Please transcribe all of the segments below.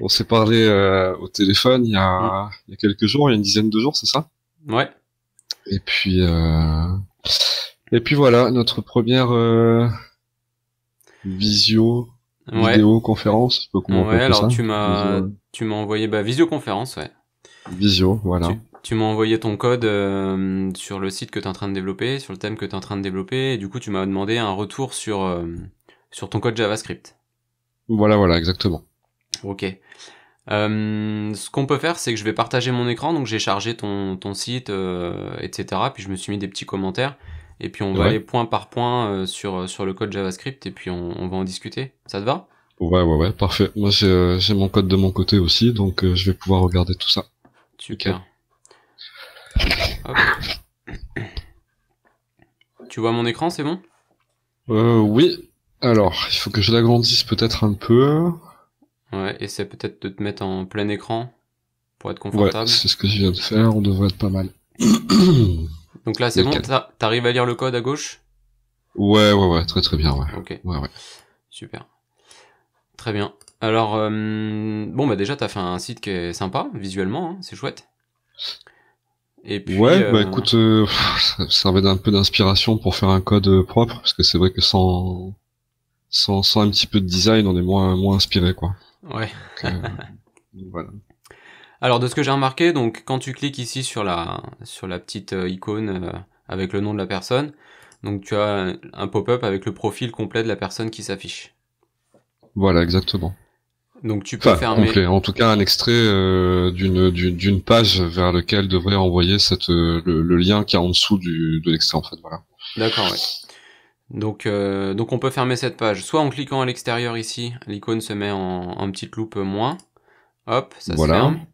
on s'est parlé euh, au téléphone mm. il y, a, quelques jours, il y a une dizaine de jours, c'est ça Ouais. Et puis euh, et puis voilà notre première euh... visio vidéo conférence. ouais. alors tu m'as euh. tu m'as envoyé bah visioconférence ouais. Visio voilà. Tu, m'as envoyé ton code sur le site que tu es en train de développer, sur le thème que tu es en train de développer, et du coup tu m'as demandé un retour sur sur ton code JavaScript. Voilà voilà exactement. Ok. Euh, ce qu'on peut faire, c'est que je vais partager mon écran. Donc j'ai chargé ton, ton site, euh, etc. Puis je me suis mis des petits commentaires. Et puis on va aller point par point euh, sur, sur le code JavaScript et puis on, va en discuter. Ça te va Ouais, ouais, ouais, parfait. Moi j'ai mon code de mon côté aussi, donc je vais pouvoir regarder tout ça. Super. Tu vois mon écran, c'est bon Oui. Alors, il faut que je l'agrandisse peut-être un peu. Ouais, et c'est peut-être de te mettre en plein écran pour être confortable. c'est ce que je viens de faire, on devrait être pas mal. Donc là, c'est bon, t'arrives à lire le code à gauche Ouais, ouais, ouais, très très bien, ouais. Ouais, ouais. Super. Très bien. Alors, euh, bon, bah déjà, t'as fait un site qui est sympa, visuellement, hein, c'est chouette. Et puis, ouais, bah euh, écoute, euh, ça servait d'un peu d'inspiration pour faire un code propre, parce que c'est vrai que sans, sans, sans un petit peu de design, on est moins, moins inspiré, quoi. Ouais. Euh, voilà. Alors de ce que j'ai remarqué, donc quand tu cliques ici sur la sur la petite euh, icône euh, avec le nom de la personne, donc tu as un pop-up avec le profil complet de la personne qui s'affiche. Voilà, exactement. Donc tu peux faire fermer. En tout cas, un extrait d'une d'une page vers laquelle devrait envoyer cette le, lien qui est en dessous du, de l'extrait en fait. Voilà. D'accord. Ouais. Donc, euh, donc on peut fermer cette page, soit en cliquant à l'extérieur ici, l'icône se met en, petite loupe moins, hop, ça voilà. se ferme.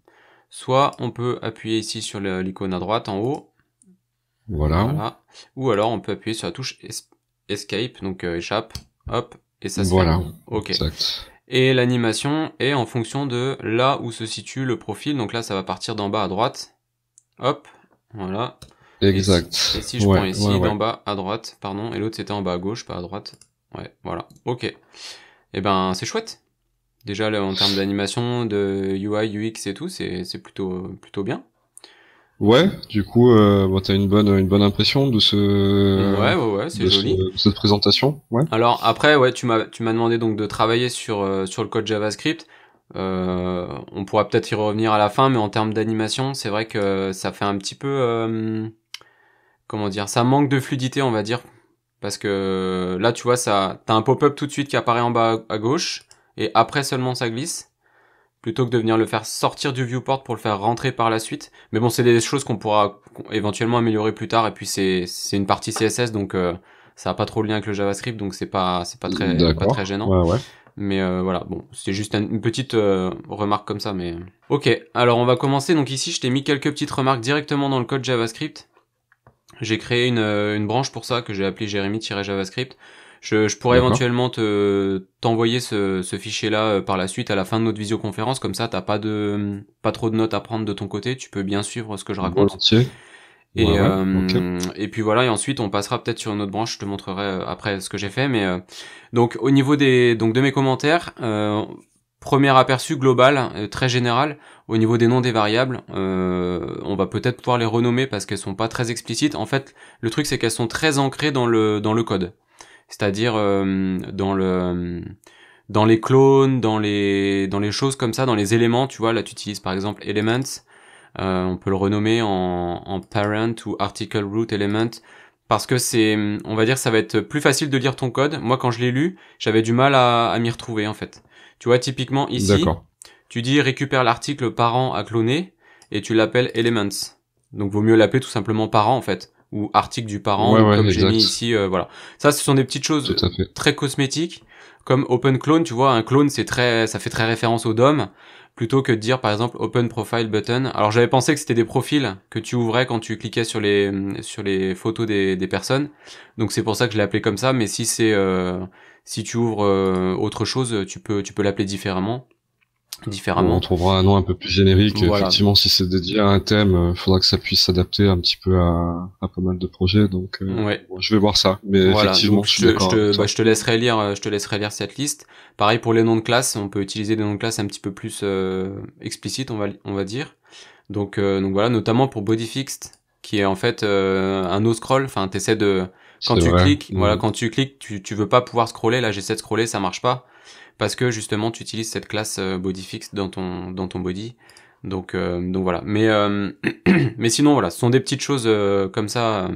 Soit on peut appuyer ici sur l'icône à droite en haut. Voilà. Ou alors on peut appuyer sur la touche Escape, donc euh, échappe, hop, et ça se voilà. ferme. Ok. Et l'animation est en fonction de là où se situe le profil, donc là ça va partir d'en bas à droite. Hop, voilà, Exact. Et si, je prends ici, en d'en bas à droite, pardon, et l'autre c'était en bas à gauche, pas à droite. Ouais, voilà. Ok. Et eh ben, c'est chouette. Déjà, en termes d'animation, de UI, UX et tout, c'est plutôt, plutôt bien. Ouais, du coup, euh, bon, t'as une bonne, une bonne impression de ce, ouais, ouais, ouais c'est joli. de cette présentation. Ouais. Alors après, ouais, tu m'as, tu m'as demandé donc de travailler sur, euh, sur le code JavaScript. Euh, on pourra peut-être y revenir à la fin, mais en termes d'animation, c'est vrai que ça fait un petit peu, euh, comment dire, ça manque de fluidité, on va dire. Parce que là, tu vois, ça, t'as un pop-up tout de suite qui apparaît en bas à gauche, et après seulement ça glisse. Plutôt que de venir le faire sortir du viewport pour le faire rentrer par la suite. Mais bon, c'est des choses qu'on pourra éventuellement améliorer plus tard. Et puis c'est une partie CSS, donc euh, ça n'a pas trop de lien avec le JavaScript, donc c'est pas c'est pas très pas très gênant. Mais euh, voilà, bon, c'est juste une petite euh, remarque comme ça, mais ok. Alors on va commencer. Donc ici, je t'ai mis quelques petites remarques directement dans le code JavaScript. J'ai créé une, euh, une, branche pour ça que j'ai appelée Jérémy-JavaScript. Je, pourrais éventuellement te t'envoyer ce, ce fichier-là euh, par la suite à la fin de notre visioconférence, comme ça t'as pas de pas trop de notes à prendre de ton côté, tu peux bien suivre ce que je raconte. Et, euh, et puis voilà, et ensuite on passera peut-être sur une autre branche, je te montrerai après ce que j'ai fait. Mais donc au niveau des donc de mes commentaires, euh, premier aperçu global, euh, très général, au niveau des noms des variables, euh, on va peut-être pouvoir les renommer parce qu'elles sont pas très explicites. En fait, le truc c'est qu'elles sont très ancrées dans le dans le code, c'est-à-dire euh, dans le dans les clones, dans les dans les choses comme ça, dans les éléments. Tu vois, là tu utilises par exemple elements, on peut le renommer en, en parent ou article root element parce que c'est, on va dire, ça va être plus facile de lire ton code. Moi, quand je l'ai lu, j'avais du mal à, m'y retrouver en fait. Tu vois, typiquement ici, tu dis récupère l'article parent à cloner et tu l'appelles elements. Donc vaut mieux l'appeler tout simplement parent en fait ou article du parent comme j'ai mis ici euh, voilà. Ça ce sont des petites choses très cosmétiques comme open clone, tu vois, un clone c'est très ça fait très référence au DOM plutôt que de dire par exemple Open Profile Button. Alors j'avais pensé que c'était des profils que tu ouvrais quand tu cliquais sur les, sur les photos des, des personnes, donc c'est pour ça que je l'ai appelé comme ça, mais si c'est... Euh, si tu ouvres euh, autre chose, tu peux, tu peux l'appeler différemment différemment. On trouvera un nom un peu plus générique. Effectivement, si c'est dédié à un thème, il euh, faudra que ça puisse s'adapter un petit peu à, pas mal de projets. Donc, euh, je vais voir ça. Mais effectivement, je, je, te, bah, je te laisserai lire, euh, je te laisserai lire cette liste. Pareil pour les noms de classe, on peut utiliser des noms de classe un petit peu plus explicites, on va, on va dire. Donc, donc voilà, notamment pour Body Fixed, qui est en fait un no scroll. Enfin, t'essaies de quand tu cliques, voilà, mm. quand tu cliques, tu, tu veux pas pouvoir scroller. Là, j'essaie de scroller, ça marche pas parce que justement tu utilises cette classe euh, bodyfix dans ton dans ton body. Donc euh, donc voilà. Mais euh, mais sinon voilà, ce sont des petites choses comme ça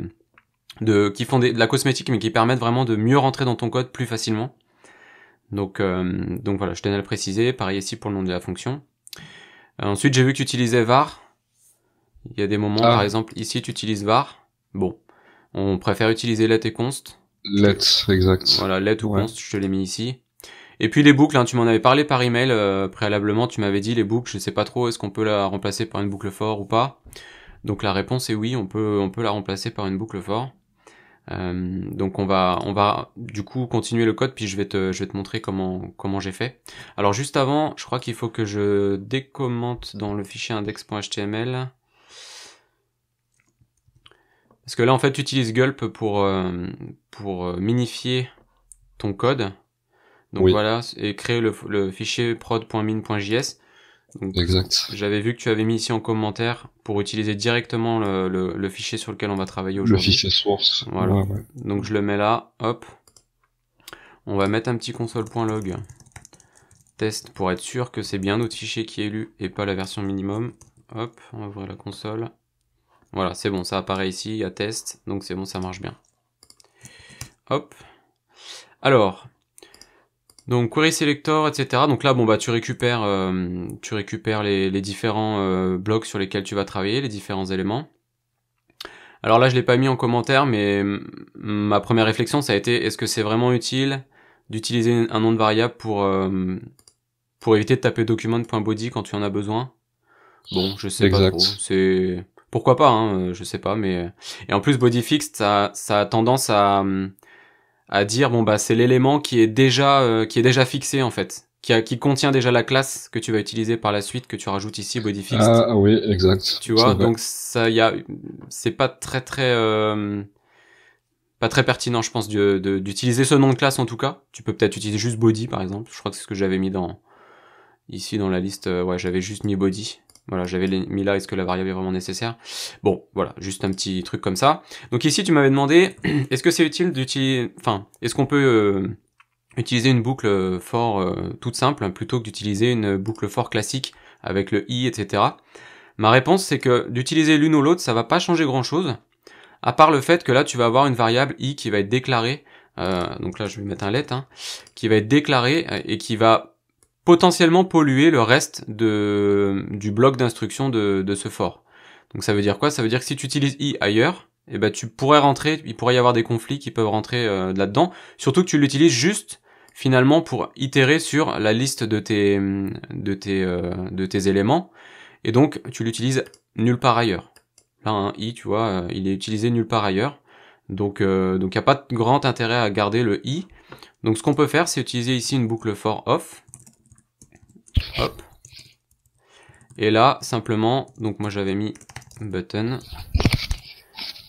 de qui font des, de la cosmétique mais qui permettent vraiment de mieux rentrer dans ton code plus facilement. Donc donc voilà, je tenais à le préciser. Pareil ici pour le nom de la fonction. Ensuite, j'ai vu que tu utilisais var. Il y a des moments, ah. par exemple, ici, tu utilises var. Bon, on préfère utiliser let et const. Let, exact. Voilà, let ou const, je te l'ai mis ici. Et puis les boucles, hein, tu m'en avais parlé par email euh, préalablement, tu m'avais dit les boucles, je ne sais pas trop, est-ce qu'on peut la remplacer par une boucle fort ou pas Donc la réponse est oui, on peut, on peut la remplacer par une boucle fort. Euh, donc on va, on va du coup continuer le code, puis je vais te, je vais te montrer comment, comment j'ai fait. Alors juste avant, je crois qu'il faut que je décommente dans le fichier index.html. Parce que là en fait tu utilises Gulp pour, euh, pour minifier ton code. Donc voilà, et créer le, le fichier prod.min.js. Exact. J'avais vu que tu avais mis ici en commentaire pour utiliser directement le, fichier sur lequel on va travailler aujourd'hui. Le fichier source. Voilà. Donc je le mets là, hop. On va mettre un petit console.log test pour être sûr que c'est bien notre fichier qui est lu et pas la version minimum. Hop, on va ouvrir la console. Voilà, c'est bon, ça apparaît ici, il y a test, donc c'est bon, ça marche bien. Hop. Alors, donc query selector, etc. Donc là, bon bah tu récupères, euh, tu récupères les, les différents euh, blocs sur lesquels tu vas travailler, les différents éléments. Alors là, je l'ai pas mis en commentaire, mais ma première réflexion, ça a été est-ce que c'est vraiment utile d'utiliser un nom de variable pour euh, pour éviter de taper document.body quand tu en as besoin Bon, je sais pas trop. C'est pourquoi pas, hein, je sais pas, mais et en plus body fixed, ça, ça a tendance à à dire bon bah c'est l'élément qui est déjà euh, qui est déjà fixé en fait, qui, qui contient déjà la classe que tu vas utiliser par la suite que tu rajoutes ici body fixed. Ah oui, exact. Tu vois, donc ça y a c'est pas très très euh, pas très pertinent je pense d'utiliser ce nom de classe en tout cas. Tu peux peut-être utiliser juste body par exemple, je crois que c'est ce que j'avais mis dans ici dans la liste euh, ouais, j'avais juste mis body voilà, j'avais mis là, est-ce que la variable est vraiment nécessaire Bon, voilà, juste un petit truc comme ça. Donc ici, tu m'avais demandé, est-ce que c'est utile d'utiliser... Enfin, est-ce qu'on peut euh, utiliser une boucle euh, for euh, toute simple, plutôt que d'utiliser une boucle for classique avec le i, etc. Ma réponse, c'est que d'utiliser l'une ou l'autre, ça va pas changer grand-chose, à part le fait que là, tu vas avoir une variable i qui va être déclarée, donc là, je vais mettre un let, hein, qui va être déclarée et qui va potentiellement polluer le reste de, du bloc d'instruction de, de, ce fort. Donc ça veut dire quoi Ça veut dire que si tu utilises i ailleurs, eh ben tu pourrais rentrer, il pourrait y avoir des conflits qui peuvent rentrer euh, là-dedans, surtout que tu l'utilises juste finalement pour itérer sur la liste de tes, de tes, euh, de tes éléments, et donc tu l'utilises nulle part ailleurs. Là, un i, tu vois, euh, il est utilisé nulle part ailleurs, donc il euh, n'y a pas de grand intérêt à garder le i. Donc ce qu'on peut faire, c'est utiliser ici une boucle for off, Hop. Et là, simplement, donc moi j'avais mis button.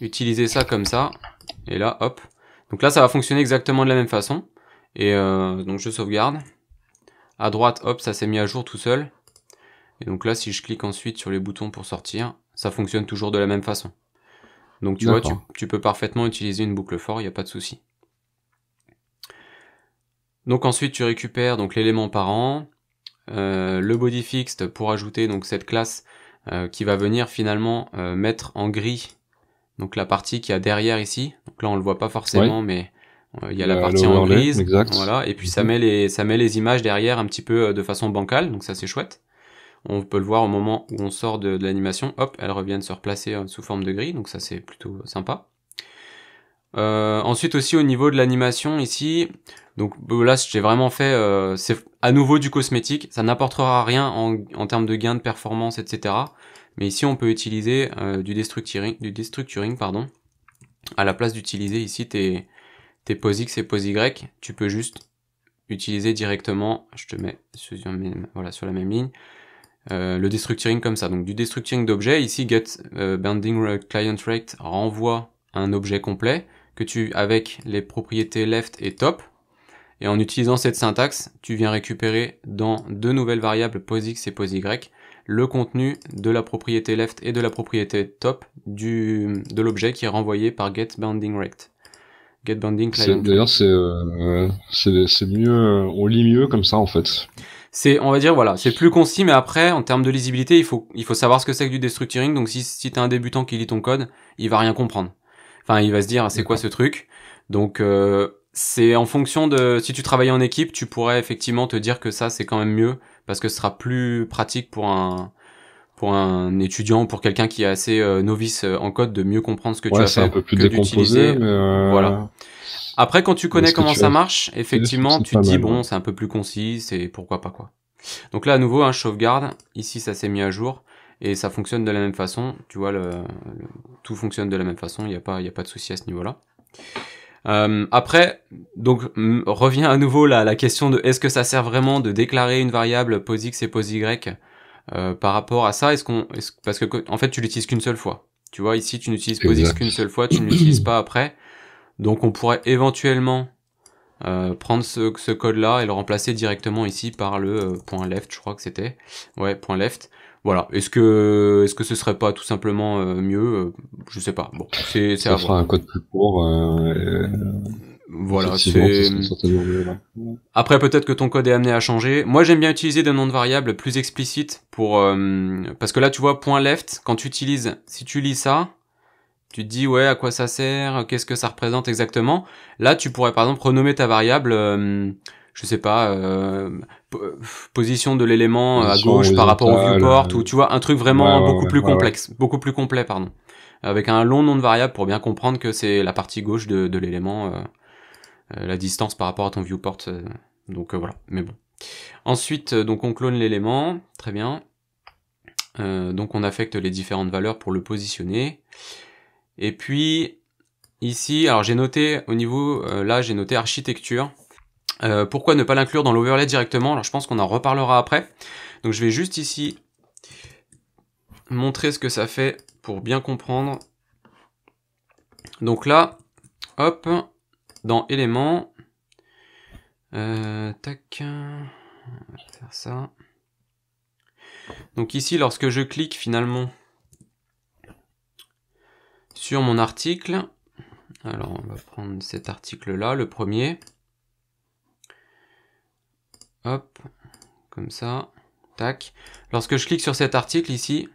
Utiliser ça comme ça. Et là, hop. Donc là, ça va fonctionner exactement de la même façon. Et euh, donc je sauvegarde. À droite, hop, ça s'est mis à jour tout seul. Et donc là, si je clique ensuite sur les boutons pour sortir, ça fonctionne toujours de la même façon. Donc tu vois, tu, peux parfaitement utiliser une boucle fort, il n'y a pas de souci. Donc ensuite, tu récupères donc l'élément parent, euh, le body fixed pour ajouter donc cette classe euh, qui va venir finalement euh, mettre en gris donc la partie qui a derrière ici. Donc là on le voit pas forcément, mais il y a la partie en gris. voilà, et puis ça mhm. met les ça met les images derrière un petit peu de façon bancale, donc ça c'est chouette. On peut le voir au moment où on sort de, l'animation, hop, elles reviennent se replacer sous forme de gris. donc ça c'est plutôt sympa. ensuite aussi au niveau de l'animation ici, donc là j'ai vraiment fait, à nouveau du cosmétique, ça n'apportera rien en, termes de gains de performance, etc. Mais ici, on peut utiliser euh, du destructuring, du destructuring pardon, à la place d'utiliser ici tes, tes X et POSY, Y, tu peux juste utiliser directement, je te mets sur, voilà, sur la même ligne, euh, le destructuring comme ça. Donc du destructuring d'objet, ici get euh, client rate renvoie un objet complet que tu, avec les propriétés left et top, et en utilisant cette syntaxe, tu viens récupérer dans deux nouvelles variables posX et posY le contenu de la propriété left et de la propriété top du, de l'objet qui est renvoyé par getBoundingRect. GetBounding D'ailleurs, c'est euh, mieux, euh, on lit mieux comme ça en fait. C'est, on va dire, voilà, c'est plus concis, mais après, en termes de lisibilité, il faut, il faut savoir ce que c'est que du destructuring. Donc, si, si t'es un débutant qui lit ton code, il va rien comprendre. Enfin, il va se dire, ah, c'est quoi ce truc Donc, euh, c'est en fonction de si tu travailles en équipe, tu pourrais effectivement te dire que ça c'est quand même mieux parce que ce sera plus pratique pour un pour un étudiant, pour quelqu'un qui est assez euh, novice euh, en code, de mieux comprendre ce que tu as fait, un peu plus que euh, Voilà. Après, quand tu connais comment ça marche, effectivement, tu te dis bon, c'est un peu plus concis, c'est pourquoi pas quoi. Donc là, à nouveau, un hein, sauvegarde. Ici, ça s'est mis à jour et ça fonctionne de la même façon. Tu vois, le, tout fonctionne de la même façon. Il n'y a pas, il y a pas de souci à ce niveau-là. Euh, après, donc revient à nouveau la, la question de est-ce que ça sert vraiment de déclarer une variable posix et posy euh, par rapport à ça Est-ce qu'on, est parce que en fait tu l'utilises qu'une seule fois. Tu vois ici tu n'utilises posix qu'une seule fois, tu ne l'utilises pas après. Donc on pourrait éventuellement euh, prendre ce, ce code là et le remplacer directement ici par le euh, point .left, je crois que c'était. Ouais, point .left. Voilà. Est-ce que est-ce que ce serait pas tout simplement euh, mieux euh, Je sais pas. Bon, c'est ça. fera un code plus court. Euh, voilà, c'est. Après, peut-être que ton code est amené à changer. Moi, j'aime bien utiliser des noms de variables plus explicites pour parce que là, tu vois, point left. Quand tu utilises, si tu lis ça, tu te dis ouais, à quoi ça sert Qu'est-ce que ça représente exactement Là, tu pourrais par exemple renommer ta variable je sais pas, euh, position de l'élément à gauche par rapport au viewport, ou tu vois, un truc vraiment beaucoup plus complexe, beaucoup plus complet, pardon. Avec un long nom de variable pour bien comprendre que c'est la partie gauche de, l'élément, euh, euh, la distance par rapport à ton viewport. donc voilà, mais bon. Ensuite, donc on clone l'élément, très bien. donc on affecte les différentes valeurs pour le positionner. Et puis ici, alors j'ai noté au niveau, là j'ai noté architecture. Euh, pourquoi ne pas l'inclure dans l'overlay directement Alors je pense qu'on en reparlera après. Donc je vais juste ici montrer ce que ça fait pour bien comprendre. Donc là, hop, dans éléments, euh, tac, on va faire ça. Donc ici, lorsque je clique finalement sur mon article, alors on va prendre cet article-là, le premier, Hop, comme ça. Tac. Lorsque je clique sur cet article ici,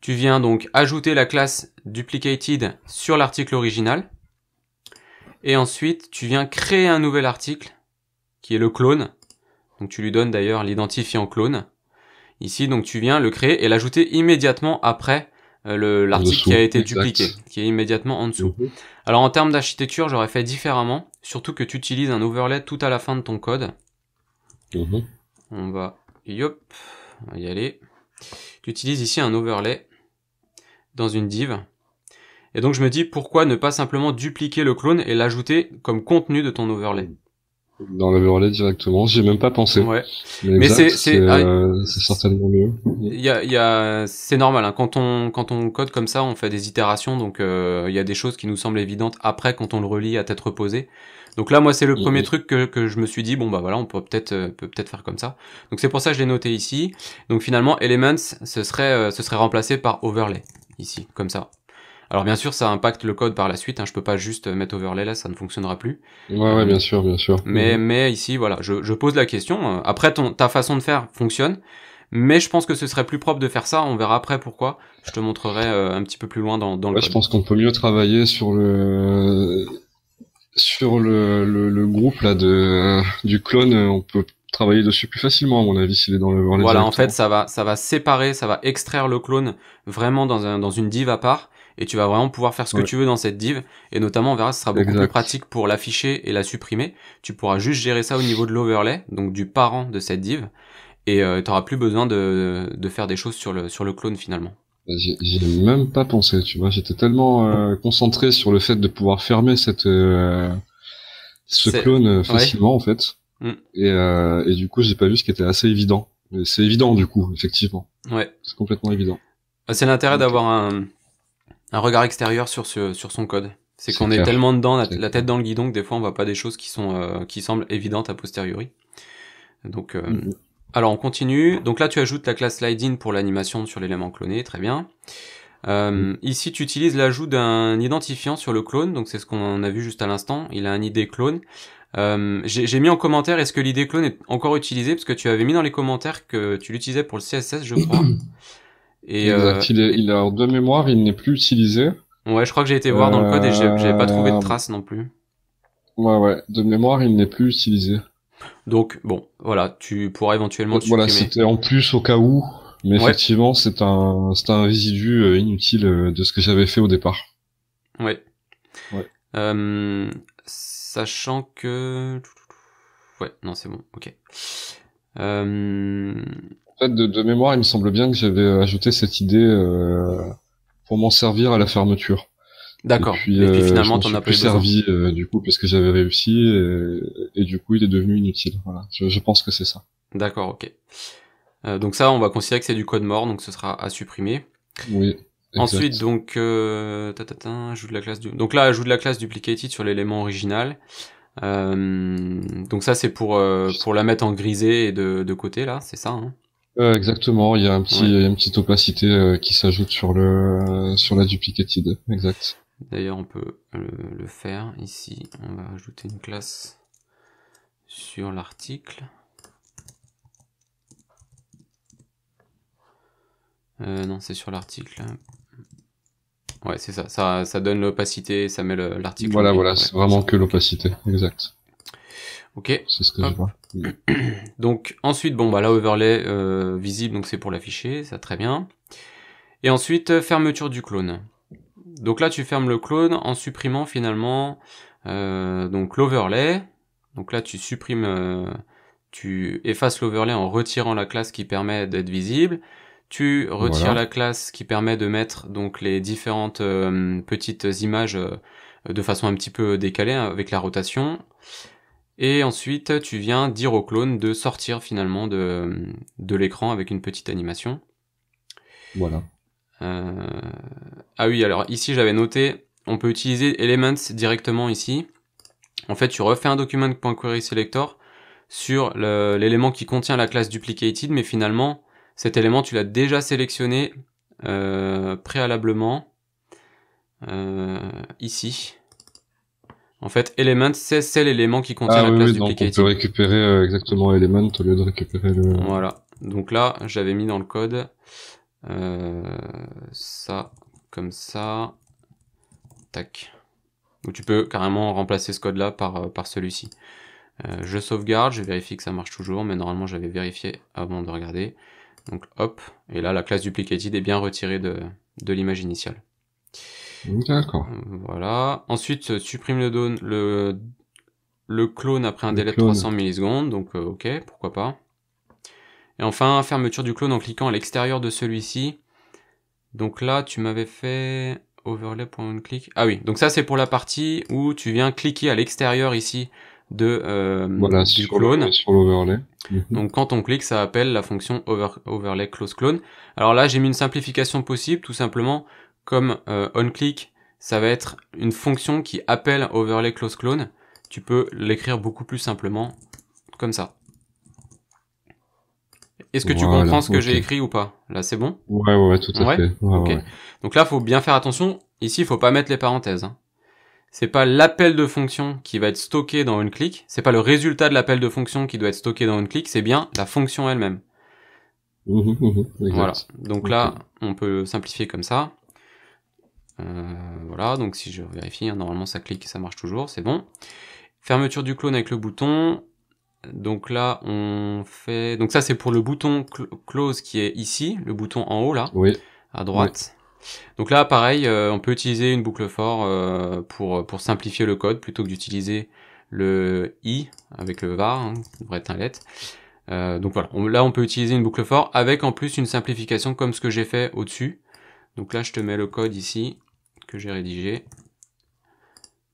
tu viens donc ajouter la classe duplicated sur l'article original. Et ensuite, tu viens créer un nouvel article qui est le clone. Donc tu lui donnes d'ailleurs l'identifiant clone. Ici, donc tu viens le créer et l'ajouter immédiatement après euh, l'article qui a été dupliqué, qui est immédiatement en dessous. Mhm. Alors en termes d'architecture, j'aurais fait différemment, surtout que tu utilises un overlay tout à la fin de ton code. Mhm. On va, yop, on y aller. Tu utilises ici un overlay dans une div. Et donc je me dis pourquoi ne pas simplement dupliquer le clone et l'ajouter comme contenu de ton overlay dans l'overlay directement. J'y ai même pas pensé. Ouais. Mais, euh, c'est certainement mieux. Il y a, c'est normal. Hein. Quand on quand on code comme ça, on fait des itérations, donc euh, il y a des choses qui nous semblent évidentes après quand on le relie à tête reposée. Donc là, moi, c'est le premier truc que, je me suis dit, bon, bah voilà, on peut peut-être euh, peut peut-être faire comme ça. Donc c'est pour ça que je l'ai noté ici. Donc finalement, Elements, ce serait, euh, ce serait remplacé par Overlay, ici, comme ça. Alors bien sûr, ça impacte le code par la suite. Je hein. je peux pas juste mettre overlay là, ça ne fonctionnera plus. Ouais, ouais, euh, bien sûr, bien sûr. Mais, mhm. mais ici, voilà, je, je pose la question. Après, ton, ta façon de faire fonctionne, mais je pense que ce serait plus propre de faire ça. On verra après pourquoi. Je te montrerai un petit peu plus loin dans, le. Je pense qu'on peut mieux travailler sur le sur le, le, groupe là de du clone, euh, on peut travailler dessus plus facilement à mon avis s'il est dans le. voilà, en fait, ça va ça va séparer, ça va extraire le clone vraiment dans un, dans une div à part et tu vas vraiment pouvoir faire ce que tu veux dans cette div et notamment on verra ce sera beaucoup plus pratique pour l'afficher et la supprimer tu pourras juste gérer ça au niveau de l'overlay donc du parent de cette div et euh, tu plus besoin de, de faire des choses sur le, sur le clone finalement j'ai même pas pensé, tu vois. J'étais tellement euh, concentré sur le fait de pouvoir fermer cette euh, ce clone euh, facilement en fait, mm. et, et, du coup j'ai pas vu ce qui était assez évident. C'est évident du coup, effectivement. Ouais. C'est complètement évident. Ah, c'est l'intérêt d'avoir un, un regard extérieur sur ce, sur son code. C'est qu'on est tellement dedans, la, tête dans le guidon, que des fois on voit pas des choses qui sont qui semblent évidentes a posteriori. Donc mm, mm. Alors on continue. Donc là tu ajoutes la classe slide-in pour l'animation sur l'élément cloné, très bien. Euh, mm. ici tu utilises l'ajout d'un identifiant sur le clone, donc c'est ce qu'on a vu juste à l'instant, il a un ID clone. Euh, j'ai mis en commentaire, est-ce que l'ID clone est encore utilisé, Parce que tu avais mis dans les commentaires que tu l'utilisais pour le CSS, je crois. Et, euh, il, est, il a de mémoire, il n'est plus utilisé. Ouais, je crois que j'ai été voir dans le code et j'avais pas trouvé de trace non plus. Ouais, ouais, de mémoire, il n'est plus utilisé. Donc bon, voilà, tu pourras éventuellement. Voilà, c'était en plus au cas où, mais effectivement, c'est un, c'est un résidu euh, inutile euh, de ce que j'avais fait au départ. Ouais. Euh, sachant que. Ouais, non, c'est bon, ok. Euh... En fait, de, mémoire, il me semble bien que j'avais ajouté cette idée pour m'en servir à la fermeture. D'accord. Et, puis, euh, finalement, t'en as plus servi euh, du coup parce que j'avais réussi et, du coup, il est devenu inutile. Voilà. Je, pense que c'est ça. D'accord, ok. Euh, donc ça, on va considérer que c'est du code mort, donc ce sera à supprimer. Oui. Ensuite, donc, euh, de la classe du... donc là, ajoute la classe duplicated sur l'élément original. donc ça, c'est pour pour la mettre en grisé et de, de côté là, c'est ça. Hein exactement. Il y a un petit une petite opacité qui s'ajoute sur le sur la duplicated. Exact. D'ailleurs, on peut le, faire ici. On va ajouter une classe sur l'article. Euh, non, c'est sur l'article. Hein. Ouais, c'est ça. ça. donne l'opacité, ça met l'article. Voilà, voilà, c'est vraiment que l'opacité. Exact. Ok. C'est ce que je vois. donc ensuite, bon, bah là, overlay euh, visible, donc c'est pour l'afficher, ça très bien. Et ensuite, euh, fermeture du clone. Donc là, tu fermes le clone en supprimant finalement euh, donc l'overlay. Donc là, tu supprimes, euh, tu effaces l'overlay en retirant la classe qui permet d'être visible. Tu retires la classe qui permet de mettre donc les différentes euh, petites images euh, de façon un petit peu décalée hein, avec la rotation. Et ensuite, tu viens dire au clone de sortir finalement de, de l'écran avec une petite animation. Voilà. Euh, ah oui, alors ici j'avais noté, on peut utiliser Elements directement ici. En fait, tu refais un document.querySelector sur l'élément qui contient la classe duplicated, mais finalement, cet élément, tu l'as déjà sélectionné euh, préalablement euh, ici. En fait, elements », c'est l'élément qui contient ah la classe duplicated. Donc on peut récupérer exactement element au lieu de récupérer le... Voilà. Donc là, j'avais mis dans le code euh, ça, comme ça. Tac. ou tu peux carrément remplacer ce code-là par, euh, par celui-ci. Euh, je sauvegarde, je vérifie que ça marche toujours, mais normalement j'avais vérifié avant de regarder. Donc hop, et là la classe duplicated est bien retirée de, de l'image initiale. D'accord. Voilà. Ensuite, supprime le, le, le clone après un délai de 300 millisecondes, donc ok, pourquoi pas. Et enfin, fermeture du clone en cliquant à l'extérieur de celui-ci. Donc là, tu m'avais fait overlay Ah oui, donc ça c'est pour la partie où tu viens cliquer à l'extérieur ici de euh, du clone. sur l'overlay. Mhm. Donc quand on clique, ça appelle la fonction over, overlay close clone. Alors là, j'ai mis une simplification possible, tout simplement comme euh, onclick, ça va être une fonction qui appelle overlay close clone. Tu peux l'écrire beaucoup plus simplement comme ça. Est-ce que tu comprends ce que j'ai écrit ou pas Là, c'est bon ouais, ouais, tout à fait. Donc là, faut bien faire attention. Ici, il faut pas mettre les parenthèses. Hein. C'est pas l'appel de fonction qui va être stocké dans une clique. C'est pas le résultat de l'appel de fonction qui doit être stocké dans une clic. C'est bien la fonction elle-même. Mhm, mhm, voilà. Donc là, on peut simplifier comme ça. Euh, voilà. Donc si je vérifie, hein, normalement ça clique, et ça marche toujours. C'est bon. Fermeture du clone avec le bouton donc là, on fait... Donc ça, c'est pour le bouton close qui est ici, le bouton en haut, là, oui. à droite. Donc là, pareil, euh, on peut utiliser une boucle for euh, pour, simplifier le code, plutôt que d'utiliser le i avec le var, hein, devrait être un let. Euh, donc voilà, là, on peut utiliser une boucle for avec en plus une simplification comme ce que j'ai fait au-dessus. Donc là, je te mets le code ici que j'ai rédigé.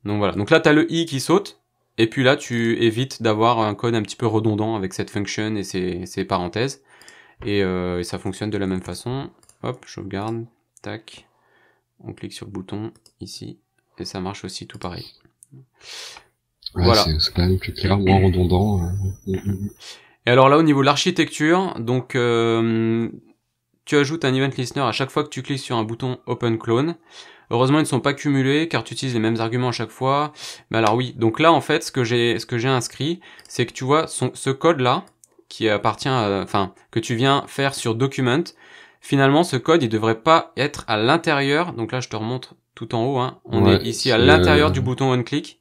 Donc voilà, donc là, tu as le i qui saute, et puis là, tu évites d'avoir un code un petit peu redondant avec cette function et ses, parenthèses. Euh, et, ça fonctionne de la même façon. Hop, je sauvegarde, tac. On clique sur le bouton ici. Et ça marche aussi tout pareil. C'est quand même plus clair, moins redondant. Hein. Mm, mm, mm. Et alors là, au niveau de l'architecture, donc euh, tu ajoutes un event listener à chaque fois que tu cliques sur un bouton Open Clone. Heureusement, ils ne sont pas cumulés car tu utilises les mêmes arguments à chaque fois. Mais alors oui, donc là en fait, ce que j'ai, ce que j'ai inscrit, c'est que tu vois ce code là qui appartient, enfin que tu viens faire sur document. Finalement, ce code, il devrait pas être à l'intérieur. Donc là, je te remonte tout en haut. Hein. On est ici à l'intérieur du bouton one click,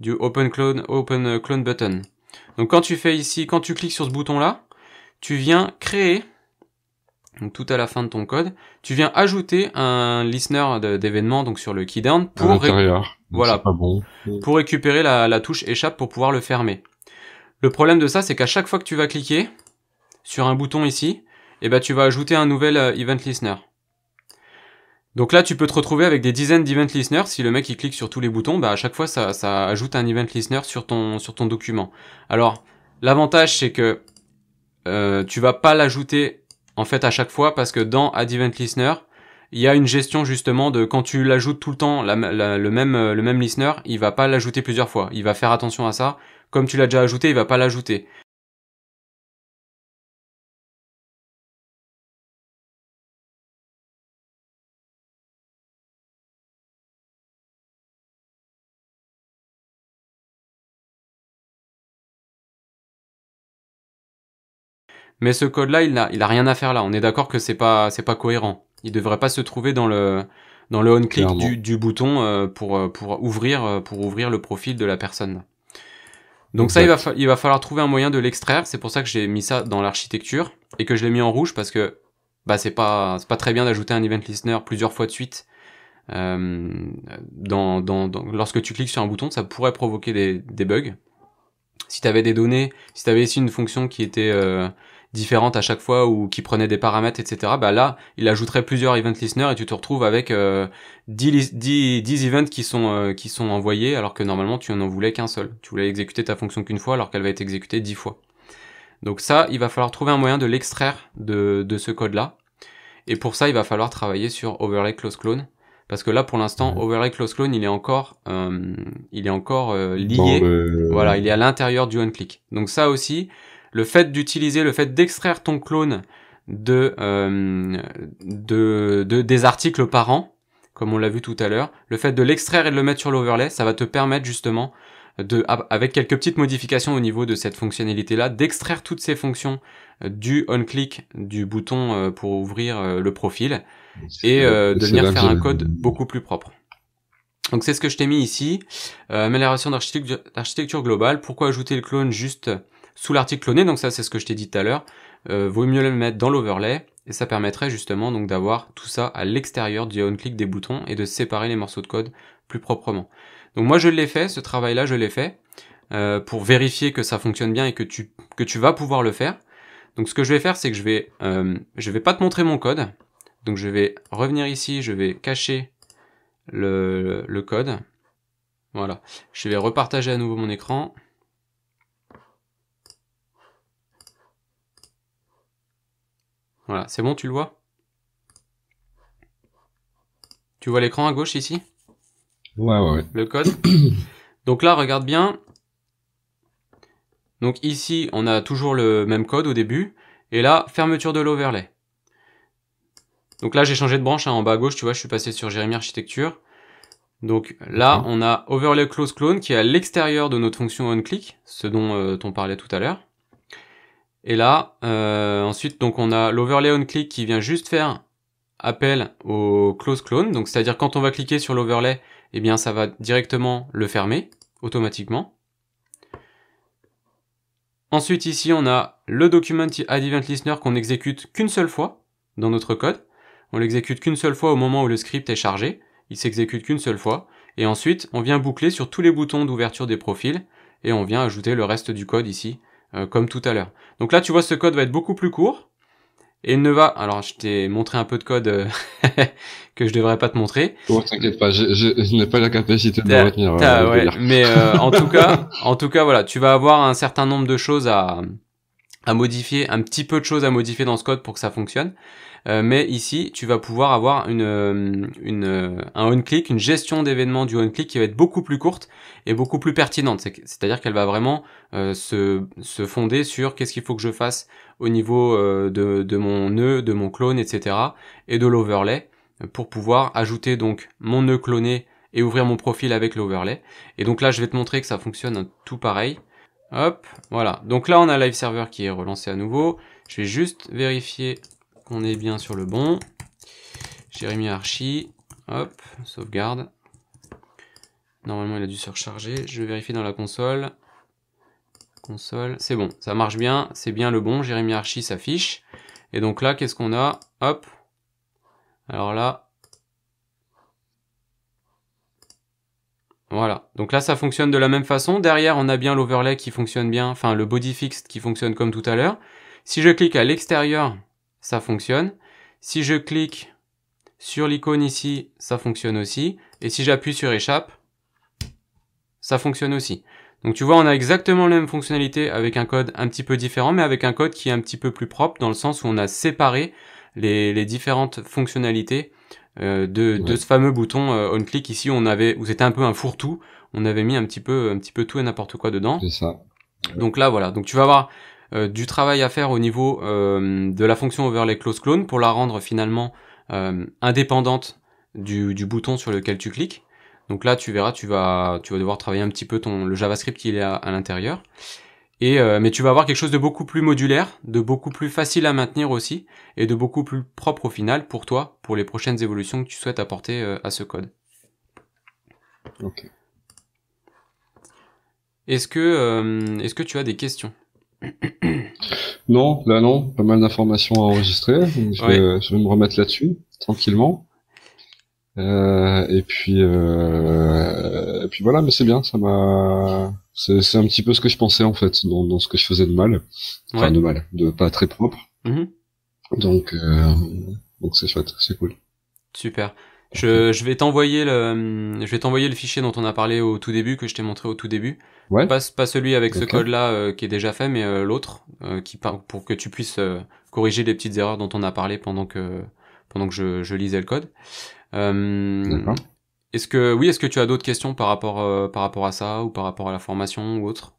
du open open clone button. Donc quand tu fais ici, quand tu cliques sur ce bouton là, tu viens créer donc tout à la fin de ton code, tu viens ajouter un listener d'événements donc sur le keydown pour voilà pour récupérer la, la, touche échappe pour pouvoir le fermer. Le problème de ça, c'est qu'à chaque fois que tu vas cliquer sur un bouton ici, eh ben tu vas ajouter un nouvel euh, event listener. Donc là, tu peux te retrouver avec des dizaines d'event listeners. Si le mec il clique sur tous les boutons, bah à chaque fois ça, ça ajoute un event listener sur ton sur ton document. Alors l'avantage c'est que euh, tu vas pas l'ajouter en fait à chaque fois parce que dans Add Event Listener, il y a une gestion justement de quand tu l'ajoutes tout le temps le même le même listener, il va pas l'ajouter plusieurs fois. Il va faire attention à ça. Comme tu l'as déjà ajouté, il va pas l'ajouter. Mais ce code-là, il n'a a rien à faire là. On est d'accord que c'est pas c'est pas cohérent. Il devrait pas se trouver dans le dans le on click du, bouton euh, pour euh, pour ouvrir euh, pour ouvrir le profil de la personne. Donc ça, il va, falloir trouver un moyen de l'extraire. C'est pour ça que j'ai mis ça dans l'architecture et que je l'ai mis en rouge parce que bah c'est pas c'est pas très bien d'ajouter un event listener plusieurs fois de suite. dans, lorsque tu cliques sur un bouton, ça pourrait provoquer des, bugs. Si tu avais des données, si tu avais ici une fonction qui était euh, différentes à chaque fois ou qui prenaient des paramètres, etc. Bah là, il ajouterait plusieurs event listeners et tu te retrouves avec 10, euh, 10, events qui sont, euh, qui sont envoyés alors que normalement tu n'en voulais qu'un seul. Tu voulais exécuter ta fonction qu'une fois alors qu'elle va être exécutée 10 fois. Donc ça, il va falloir trouver un moyen de l'extraire de, de ce code-là. Et pour ça, il va falloir travailler sur Overlay Close Clone. Parce que là, pour l'instant, Overlay Close Clone, il est encore, euh, il est encore euh, lié. Voilà, il est à l'intérieur du on Donc ça aussi, le fait d'utiliser, le fait d'extraire ton clone euh, de, de, des articles par an, comme on l'a vu tout à l'heure, le fait de l'extraire et de le mettre sur l'overlay, ça va te permettre justement de, avec quelques petites modifications au niveau de cette fonctionnalité-là, d'extraire toutes ces fonctions euh, du on-click du bouton euh, pour ouvrir le profil et de venir faire un code beaucoup plus propre. Donc c'est ce que je t'ai mis ici. amélioration d'architecture globale. Pourquoi ajouter le clone juste sous l'article cloné, donc ça c'est ce que je t'ai dit tout à l'heure, euh, vaut mieux le mettre dans l'overlay, et ça permettrait justement donc d'avoir tout ça à l'extérieur du on-click des boutons et de séparer les morceaux de code plus proprement. Donc moi je l'ai fait, ce travail-là je l'ai fait, euh, pour vérifier que ça fonctionne bien et que tu, que tu vas pouvoir le faire. Donc ce que je vais faire, c'est que je vais, euh, je vais pas te montrer mon code. Donc je vais revenir ici, je vais cacher le, le code. Voilà. Je vais repartager à nouveau mon écran. Voilà, c'est bon, tu le vois Tu vois l'écran à gauche ici Ouais, ouais, Le code. Donc là, regarde bien. Donc ici, on a toujours le même code au début. Et là, fermeture de l'overlay. Donc là, j'ai changé de branche. Hein. En bas à gauche, tu vois, je suis passé sur Jérémy Architecture. Donc là, on a overlay close clone qui est à l'extérieur de notre fonction onClick, ce euh, dont on parlait tout à l'heure. Et là, euh, ensuite, donc on a l'overlay on click qui vient juste faire appel au close clone. Donc c'est-à-dire quand on va cliquer sur l'overlay, eh bien ça va directement le fermer automatiquement. Ensuite ici on a le document add event listener qu'on n'exécute qu'une seule fois dans notre code. On l'exécute qu'une seule fois au moment où le script est chargé. Il s'exécute qu'une seule fois. Et ensuite on vient boucler sur tous les boutons d'ouverture des profils et on vient ajouter le reste du code ici euh, comme tout à l'heure. Donc là, tu vois, ce code va être beaucoup plus court. Et il ne va... Alors, je t'ai montré un peu de code euh, que je devrais pas te montrer. Oh, t'inquiète pas, je, n'ai pas la capacité de me retenir. Euh, mais en tout cas, en tout cas, voilà, tu vas avoir un certain nombre de choses à, à modifier, un petit peu de choses à modifier dans ce code pour que ça fonctionne. Euh, mais ici, tu vas pouvoir avoir une, euh, une, euh, un on-click, une gestion d'événements du on-click qui va être beaucoup plus courte et beaucoup plus pertinente. C'est-à-dire qu'elle va vraiment se, se, fonder sur qu'est-ce qu'il faut que je fasse au niveau de, de, mon nœud, de mon clone, etc. et de l'overlay pour pouvoir ajouter donc mon nœud cloné et ouvrir mon profil avec l'overlay. Et donc là, je vais te montrer que ça fonctionne tout pareil. Hop, voilà. Donc là, on a Live Server qui est relancé à nouveau. Je vais juste vérifier qu'on est bien sur le bon. Jérémy Archi. Hop, sauvegarde. Normalement, il a dû se recharger. Je vais vérifier dans la console. Console, c'est bon, ça marche bien, c'est bien le bon. Jérémy Archie s'affiche. Et donc là, qu'est-ce qu'on a Hop. Alors là, Voilà. Donc là, ça fonctionne de la même façon. Derrière, on a bien l'overlay qui fonctionne bien, enfin le body fixed qui fonctionne comme tout à l'heure. Si je clique à l'extérieur, ça fonctionne. Si je clique sur l'icône ici, ça fonctionne aussi. Et si j'appuie sur échappe, ça fonctionne aussi. Donc tu vois, on a exactement la même fonctionnalité avec un code un petit peu différent, mais avec un code qui est un petit peu plus propre dans le sens où on a séparé les, les différentes fonctionnalités euh, de, ce fameux bouton euh, on click ici on avait où c'était un peu un fourre-tout on avait mis un petit peu un petit peu tout et n'importe quoi dedans c'est ça donc là voilà donc tu vas avoir euh, du travail à faire au niveau de la fonction overlay close clone pour la rendre finalement indépendante du, bouton sur lequel tu cliques. Donc là, tu verras, tu vas, tu vas devoir travailler un petit peu ton, le JavaScript qui est à l'intérieur. Et, euh, mais tu vas avoir quelque chose de beaucoup plus modulaire, de beaucoup plus facile à maintenir aussi, et de beaucoup plus propre au final pour toi, pour les prochaines évolutions que tu souhaites apporter euh, à ce code. Ok. Est-ce que, euh, est-ce que tu as des questions Non, là bah non, pas mal d'informations à enregistrer. Je, vais, me remettre là-dessus, tranquillement. et puis, et puis voilà, mais c'est bien, ça m'a, c'est un petit peu ce que je pensais en fait dans, dans ce que je faisais de mal, enfin de mal, de pas très propre. Mhm. Donc euh, donc c'est chouette, c'est cool. Super. Je, je vais t'envoyer le je vais t'envoyer le fichier dont on a parlé au tout début que je t'ai montré au tout début. Ouais. Pas pas celui avec ce code là euh, qui est déjà fait mais euh, l'autre qui pour que tu puisses corriger les petites erreurs dont on a parlé pendant que pendant que je, je lisais le code. Euh, est-ce que oui, est-ce que tu as d'autres questions par rapport euh, par rapport à ça ou par rapport à la formation ou autre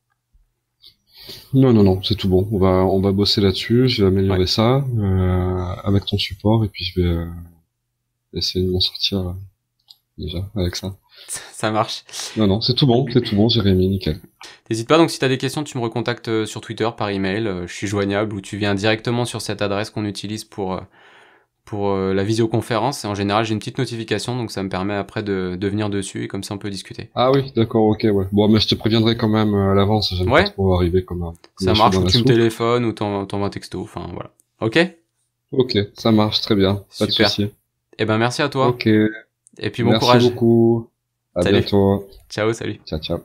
Non, non, non, c'est tout bon. On va on va bosser là-dessus. Je vais améliorer ça euh, avec ton support et puis je vais euh, essayer de m'en sortir déjà avec ça. Ça marche. Non, non, c'est tout bon, c'est tout bon, Jérémy, nickel. N'hésite pas, donc si tu as des questions, tu me recontactes sur Twitter, par email, je suis joignable ou tu viens directement sur cette adresse qu'on utilise pour pour euh, la visioconférence. Et en général, j'ai une petite notification, donc ça me permet après de, de venir dessus et comme ça on peut discuter. Ah oui, d'accord, ok, ouais. Bon, mais je te préviendrai quand même euh, à l'avance, j'aime ouais. pour arriver comme un. Ça marche, ou tu me téléphones ou t'envoies un texto, enfin voilà. Ok Ok, ça marche, très bien. Pas de Eh ben, merci à toi. Ok. Et puis bon courage. Merci beaucoup. À bientôt. Ciao, salut. Ciao, ciao.